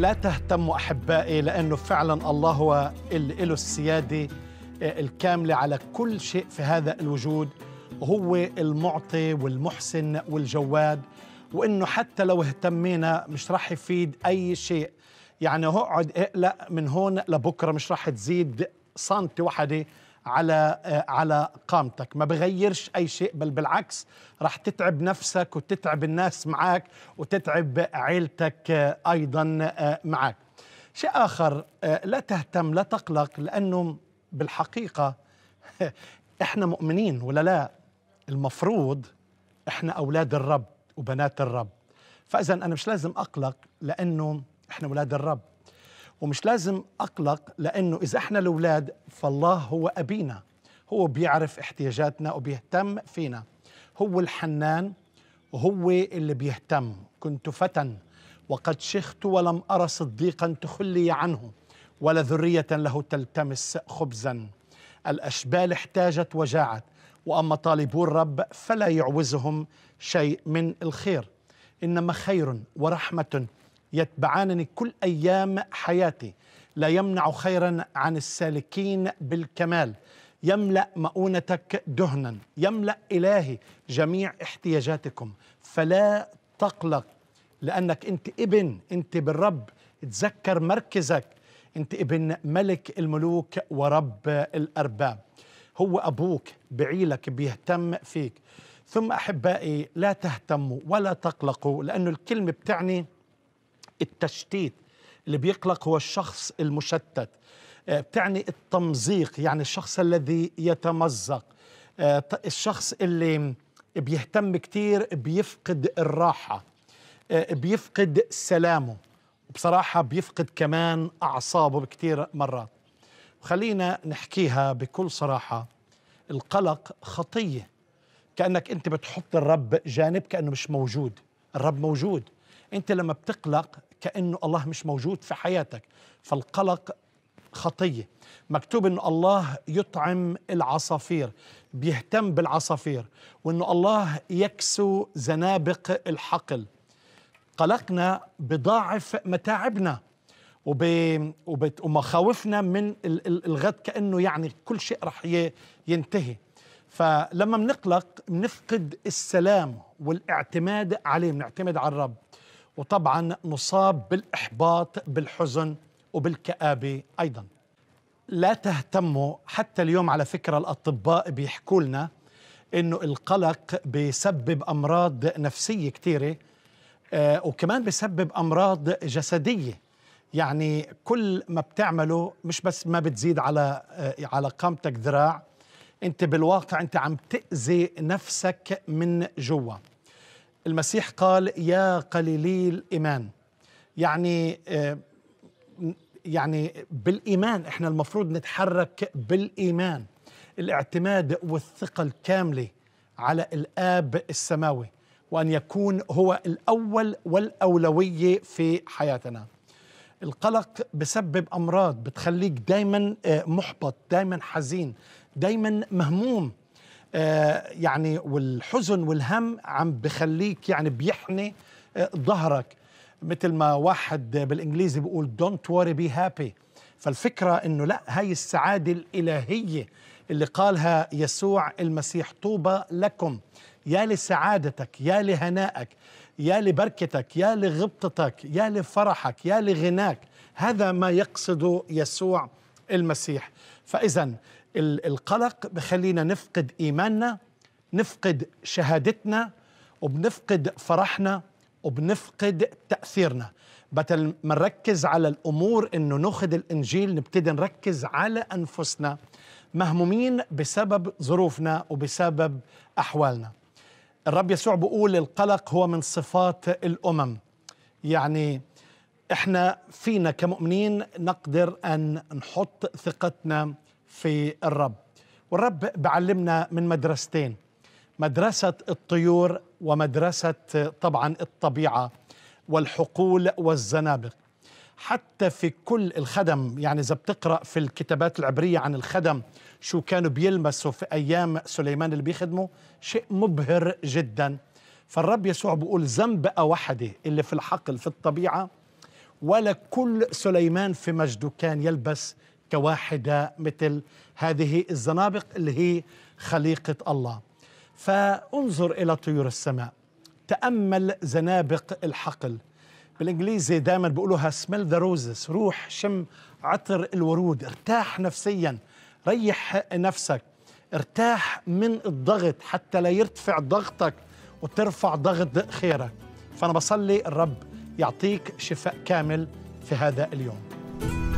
لا تهتموا أحبائي لأنه فعلا الله هو اللي له السيادة آه، الكاملة على كل شيء في هذا الوجود هو المعطي والمحسن والجواد وإنه حتى لو اهتمينا مش راح يفيد أي شيء يعني اقعد اقلق إيه، من هون لبكرة مش راح تزيد سنتي واحدة على آه، على قامتك ما بغيرش اي شيء بل بالعكس راح تتعب نفسك وتتعب الناس معك وتتعب عيلتك آه، ايضا آه، معك شيء اخر لا تهتم لا تقلق لانه بالحقيقه احنا مؤمنين ولا لا المفروض احنا اولاد الرب وبنات الرب فاذا انا مش لازم اقلق لانه احنا اولاد الرب ومش لازم أقلق لأنه إذا إحنا الأولاد فالله هو أبينا هو بيعرف احتياجاتنا وبيهتم فينا هو الحنان وهو اللي بيهتم كنت فتى وقد شخت ولم أرى صديقا تخلي عنه ولا ذرية له تلتمس خبزا الأشبال احتاجت وجاعت وأما طالبو الرب فلا يعوزهم شيء من الخير إنما خير ورحمة يتبعانني كل أيام حياتي لا يمنع خيرا عن السالكين بالكمال يملأ مؤونتك دهنا يملأ إلهي جميع احتياجاتكم فلا تقلق لأنك أنت ابن أنت بالرب تذكر مركزك أنت ابن ملك الملوك ورب الأرباب هو أبوك بعيلك بيهتم فيك ثم أحبائي لا تهتموا ولا تقلقوا لأن الكلمة بتعني التشتيت اللي بيقلق هو الشخص المشتت آه، بتعني التمزيق يعني الشخص الذي يتمزق آه، الشخص اللي بيهتم كتير بيفقد الراحة آه، بيفقد سلامه وبصراحة بيفقد كمان أعصابه بكتير مرات خلينا نحكيها بكل صراحة القلق خطية كأنك أنت بتحط الرب جانب كأنه مش موجود الرب موجود انت لما بتقلق كانه الله مش موجود في حياتك فالقلق خطيه مكتوب انه الله يطعم العصافير بيهتم بالعصافير وانه الله يكسو زنابق الحقل قلقنا بضاعف متاعبنا وب... ومخاوفنا من الغد كانه يعني كل شيء رح ينتهي فلما بنقلق بنفقد السلام والاعتماد عليه بنعتمد على الرب وطبعا نصاب بالاحباط بالحزن وبالكابه ايضا لا تهتموا حتى اليوم على فكره الاطباء بيحكوا لنا انه القلق بيسبب امراض نفسيه كثيره آه، وكمان بيسبب امراض جسديه يعني كل ما بتعمله مش بس ما بتزيد على آه، على قامتك ذراع انت بالواقع انت عم تاذي نفسك من جوا المسيح قال يا قليلي الايمان يعني آه، يعني بالايمان احنا المفروض نتحرك بالايمان الاعتماد والثقه الكامله على الاب السماوي وان يكون هو الاول والاولويه في حياتنا القلق بسبب امراض بتخليك دايما آه، محبط دايما حزين دايما مهموم آه، يعني والحزن والهم عم بخليك يعني بيحني آه، ظهرك مثل ما واحد بالانجليزي بيقول دونت worry بي هابي فالفكره انه لا هاي السعاده الالهيه اللي قالها يسوع المسيح طوبى لكم يا لسعادتك يا لهنائك يا لبركتك يا لغبطتك يا لفرحك يا لغناك هذا ما يقصد يسوع المسيح فاذا القلق بخلينا نفقد إيماننا نفقد شهادتنا وبنفقد فرحنا وبنفقد تأثيرنا بدل ما نركز على الأمور إنه ناخذ الإنجيل نبتدي نركز على أنفسنا مهمومين بسبب ظروفنا وبسبب أحوالنا الرب يسوع بيقول القلق هو من صفات الأمم يعني إحنا فينا كمؤمنين نقدر أن نحط ثقتنا في الرب والرب بعلمنا من مدرستين مدرسة الطيور ومدرسة طبعا الطبيعة والحقول والزنابق حتى في كل الخدم يعني إذا بتقرأ في الكتابات العبرية عن الخدم شو كانوا بيلمسوا في أيام سليمان اللي بيخدموا شيء مبهر جدا فالرب يسوع بيقول زنبقة واحدة اللي في الحقل في الطبيعة ولا كل سليمان في مجده كان يلبس كواحدة مثل هذه الزنابق اللي هي خليقة الله فانظر إلى طيور السماء تأمل زنابق الحقل بالإنجليزي دائما بيقولوها سميل ذا روزز، روح شم عطر الورود ارتاح نفسيا ريح نفسك ارتاح من الضغط حتى لا يرتفع ضغطك وترفع ضغط خيرك فأنا بصلي الرب يعطيك شفاء كامل في هذا اليوم